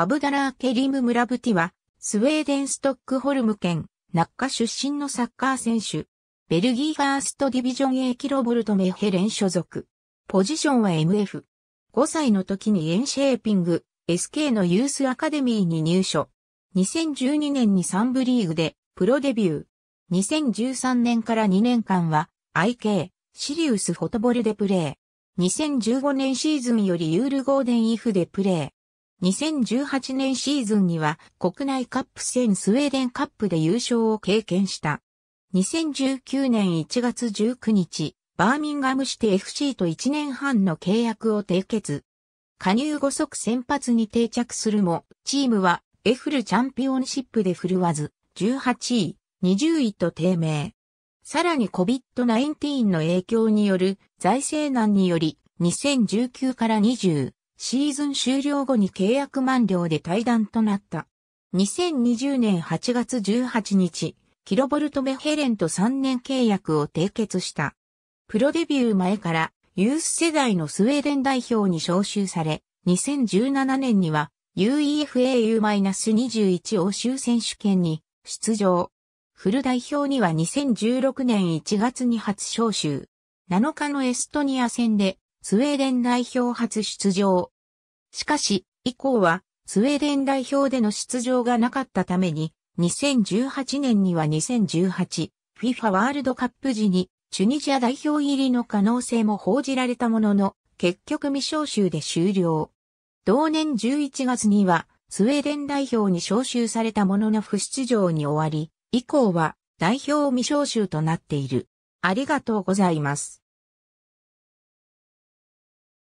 アブダラー・ケリム・ムラブティは、スウェーデン・ストックホルム県、ナッカ出身のサッカー選手。ベルギーファーストディビジョン A キロボルトメヘレン所属。ポジションは MF。5歳の時にエンシェーピング、SK のユースアカデミーに入所。2012年に3部リーグでプロデビュー。2013年から2年間は IK、シリウスフォトボルでプレー。2015年シーズンよりユールゴーデンイフでプレー。2018年シーズンには国内カップ戦スウェーデンカップで優勝を経験した。2019年1月19日、バーミンガムシティ FC と1年半の契約を締結。加入後即先発に定着するも、チームはエフルチャンピオンシップで振るわず、18位、20位と低迷。さらに COVID-19 の影響による財政難により、2019から20、シーズン終了後に契約満了で退団となった。2020年8月18日、キロボルト・メヘレンと3年契約を締結した。プロデビュー前からユース世代のスウェーデン代表に招集され、2017年には UEFAU-21 欧州選手権に出場。フル代表には2016年1月に初招集。7日のエストニア戦でスウェーデン代表初出場。しかし、以降は、スウェーデン代表での出場がなかったために、2018年には2018、FIFA ワールドカップ時に、チュニジア代表入りの可能性も報じられたものの、結局未招集で終了。同年11月には、スウェーデン代表に招集されたものの不出場に終わり、以降は代表未招集となっている。ありがとうございます。